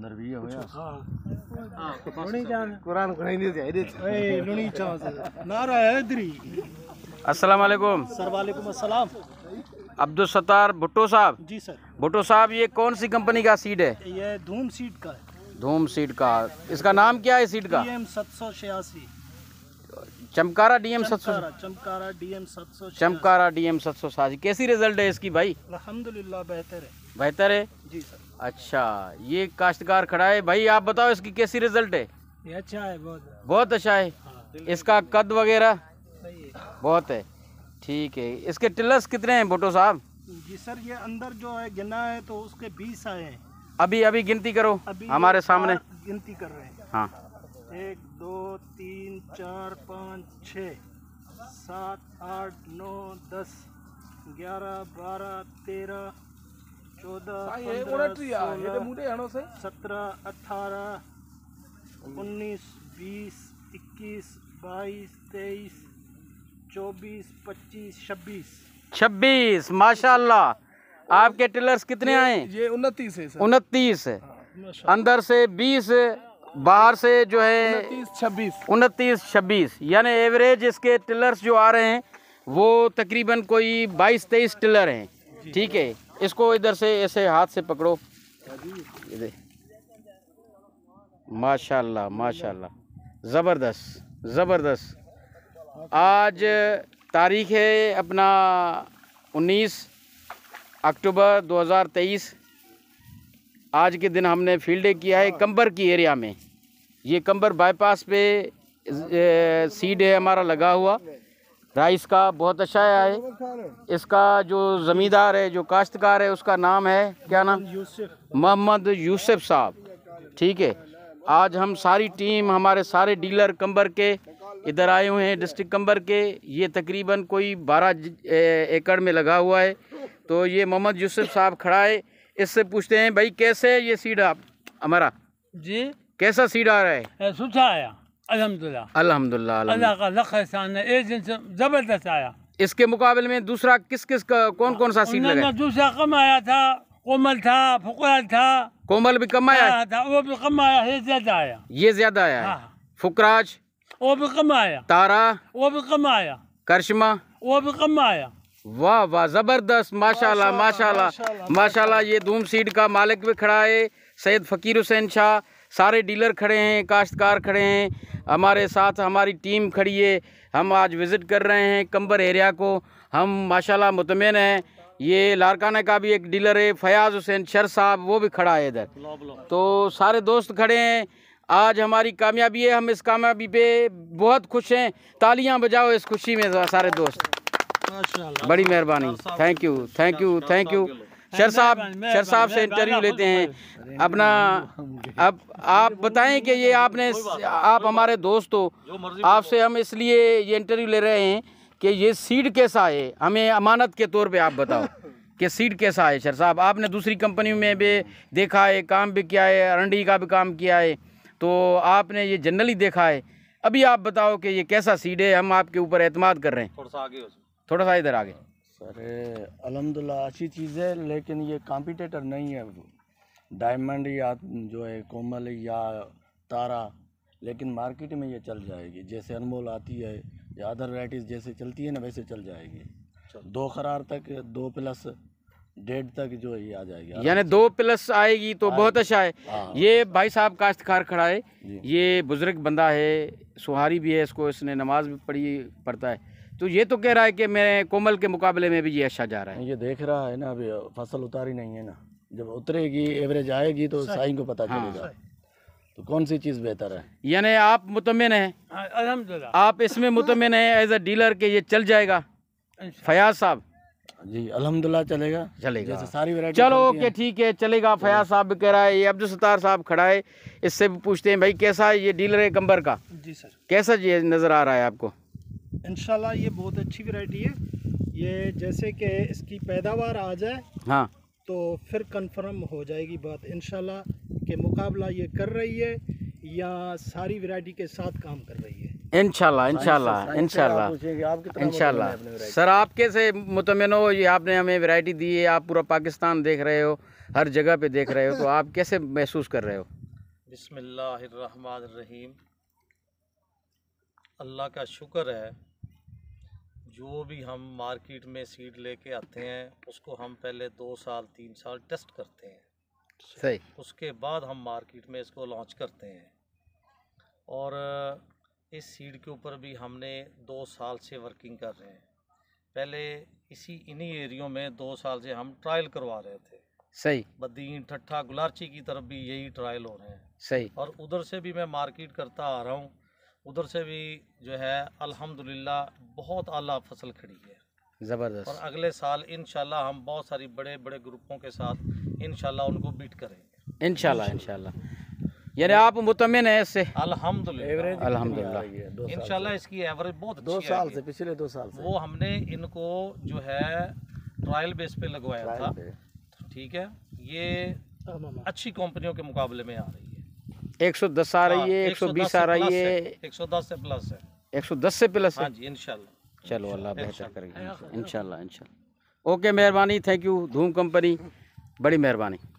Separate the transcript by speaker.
Speaker 1: ਨਰਵੀ
Speaker 2: अस्सलाम वालेकुम सर वालेकुम अस्सलाम अब्दुल सत्तार भुट्टो साहब जी सर भुट्टो साहब ये कौन सी कंपनी का सीड है
Speaker 1: ये धूम सीड का है
Speaker 2: धूम सीड का इसका नाम क्या है सीड का डीएम
Speaker 1: सत सौ छियासी
Speaker 2: चमकारा डीएम सत सौ
Speaker 1: चमकारा डीएम सत सौ
Speaker 2: चमकारा डीएम सत सौ छियासी कैसी रिजल्ट है इसकी भाई
Speaker 1: अलहमदुल्ला बेहतर है
Speaker 2: बेहतर है जी सर अच्छा ये काश्तकार खड़ा है भाई आप बताओ इसकी कैसी रिजल्ट है
Speaker 1: ये अच्छा है बहुत
Speaker 2: बहुत अच्छा है हाँ। इसका कद वगैरह बहुत है ठीक है इसके टिलर्स कितने हैं भुटो साहब
Speaker 1: जी सर ये अंदर जो है गिना है तो उसके बीस आए हैं
Speaker 2: अभी अभी गिनती करो अभी हमारे सामने गिनती कर रहे हैं हाँ
Speaker 1: एक दो तीन चार पाँच छ सात आठ नौ दस ग्यारह बारह तेरह चौदह तो सत्रह अठारह उन्नीस बीस इक्कीस बाईस तेईस चौबीस पच्चीस छब्बीस
Speaker 2: छब्बीस माशाल्लाह आपके टेलर्स कितने आए ये उनतीस है उनतीस हाँ, अंदर से बीस बाहर से जो है छब्बीस उनतीस छब्बीस यानी एवरेज इसके टिलर्स जो आ रहे हैं वो तकरीबन कोई बाईस तेईस टिलर हैं ठीक है इसको इधर से ऐसे हाथ से पकड़ो माशाल्लाह माशाल्लाह ज़बरदस्त ज़बरदस्त आज तारीख है अपना 19 अक्टूबर 2023 आज के दिन हमने फील्ड किया है कंबर की एरिया में ये कंबर बाईपास पे सीड है हमारा लगा हुआ राइस का बहुत अच्छा है इसका जो ज़मींदार है जो काश्तकार है उसका नाम है क्या नाम मोहम्मद यूसुफ साहब ठीक है आज हम सारी टीम हमारे सारे डीलर कंबर के इधर आए हुए हैं डिस्ट्रिक्ट कंबर के ये तकरीबन कोई 12 एकड़ में लगा हुआ है तो ये मोहम्मद यूसुफ साहब खड़ा है इससे पूछते हैं भाई कैसे है ये सीड आप हमारा जी कैसा सीड आ रहा है सूखा आया अलहमदिल्ला अल्लाह
Speaker 1: का लख एहसान है एजेंट ज़बरदस्त आया
Speaker 2: इसके मुकाबले में दूसरा किस किस का कौन कौन सा सीट लगा दूसरा कम आया था कोमल था फुकरा था कोमल भी कम आया था वो भी कम आया ये ज्यादा आया ये ज्यादा आया हाँ, हाँ। फुकराज वो भी कम आया तारा वो भी कम आया करशमा वो भी कम आया वाह वाह जबरदस्त माशाल्लाह माशाल्लाह माशाल्लाह ये धूम सीड का मालिक भी खड़ा है सैयद फकीर हुसैन शाह सारे डीलर खड़े हैं काश्तकार खड़े हैं हमारे साथ हमारी टीम खड़ी है हम आज विज़िट कर रहे हैं कंबर एरिया को हम माशाल्लाह मुतमिन हैं ये लारकाना का भी एक डीलर है फयाज़ हुसैन शर साहब वो भी खड़ा है इधर तो सारे दोस्त खड़े हैं आज हमारी कामयाबी है हम इस कामयाबी पे बहुत खुश हैं तालियां बजाओ इस खुशी में सारे दोस्त बड़ी मेहरबानी thank you thank you thank you sir साहब शर साहब से इंटरव्यू लेते हैं अपना अब आप बताएं कि ये आपने आप हमारे दोस्त हो आपसे हम इसलिए ये इंटरव्यू ले रहे हैं कि ये सीड कैसा है हमें अमानत के तौर पे आप बताओ कि सीड कैसा है शर साहब आपने दूसरी कंपनी में भी देखा है काम भी किया है अरंडी का भी काम किया है तो आपने ये जनरली देखा है अभी आप बताओ कि ये कैसा सीड है हम आपके ऊपर एतमाद कर रहे हैं थोड़ा सा आगे थोड़ा सा इधर आगे
Speaker 1: अरे अलहमदिल्ला अच्छी चीज़ है लेकिन ये कॉम्पिटेटर नहीं है डायमंड या जो है कोमल या तारा लेकिन मार्केट में ये चल जाएगी जैसे अनमोल आती है या अदर वराइटीज़ जैसे चलती है ना वैसे चल जाएगी दो करार तक दो प्लस डेढ़ तक जो है आ जाएगी यानी
Speaker 2: दो प्लस आएगी तो आएगी। बहुत अच्छा है हाँ, हाँ। ये भाई साहब काश्तकार खड़ा है ये बुज़ुर्ग बंदा है सुहारी भी है इसको इसने नमाज भी पढ़ी पढ़ता है तो ये तो कह रहा है कि मैं कोमल के मुकाबले में भी ये अच्छा जा रहा है ये देख रहा है ना अभी फसल उतारी नहीं है ना जब उतरेगी एवरेज आएगी तो साई
Speaker 1: को पता हाँ। चलेगा तो कौन सी चीज़ बेहतर है
Speaker 2: यानी आप मुतमिन हैं आप इसमें मुतमिन हैं एज ए डीलर के ये चल जाएगा फयाज साहब जी अलहमदिल्ला चलेगा चलेगा सारी वैरायटी चलो ओके ठीक है चलेगा फयाज साहब भी कह रहा है ये अब्दुल सतार साहब खड़ा है इससे भी पूछते हैं भाई कैसा है ये डीलर है कंबर का जी सर कैसा जी नज़र आ रहा है आपको
Speaker 1: इनशाला ये बहुत अच्छी वैरायटी है ये जैसे कि इसकी पैदावार आ जाए हाँ तो फिर कन्फर्म हो जाएगी बात इनशाला के मुकाबला ये कर रही है या सारी वरायटी के साथ काम कर रही
Speaker 2: है इनशाला इनशाला इनशाला इनशाला सर आप कैसे मुतमिन हो ये आपने हमें वैरायटी दी है आप पूरा पाकिस्तान देख रहे हो हर जगह पे देख रहे हो तो आप कैसे महसूस कर रहे हो
Speaker 1: बसमीम अल्लाह का शुक्र है जो भी हम मार्केट में सीड लेके आते हैं उसको हम पहले दो साल तीन साल टेस्ट करते हैं सही उसके बाद हम मार्केट में इसको लॉन्च करते हैं और इस सीड के ऊपर भी हमने दो साल से वर्किंग कर रहे हैं पहले इसी इन्हीं एरियो में दो साल से हम ट्रायल करवा रहे थे सही बद्दीन ठट्ठा गुलारची की तरफ भी यही ट्रायल हो रहे हैं सही और उधर से भी मैं मार्केट करता आ रहा हूँ उधर से भी जो है अल्हम्दुलिल्लाह बहुत आला फसल खड़ी है ज़बरदस्त और अगले साल इन हम बहुत सारी बड़े बड़े ग्रुपों के साथ इन उनको बीट करेंगे
Speaker 2: इनशाला इनशाला यानी आप मुतमिन है इससे
Speaker 1: अल्हम्दुलिल्लाह
Speaker 2: इंशाल्लाह इसकी
Speaker 1: एवरेज बहुत दो साल से पिछले दो साल से वो हमने इनको जो है ट्रायल बेस पे लगवाया था ठीक है ये अच्छी कंपनियों के मुकाबले में आ रही है
Speaker 2: एक सौ दस आ रही हाँ, है एक सौ बीस आ रही है
Speaker 1: एक सौ दस से प्लस है
Speaker 2: एक सौ दस से प्लस हाँ जी इनशाला चलो अल्लाह बेहतर करेगा इनशाला इनशाला ओके मेहरबानी थैंक यू धूम कंपनी बड़ी मेहरबानी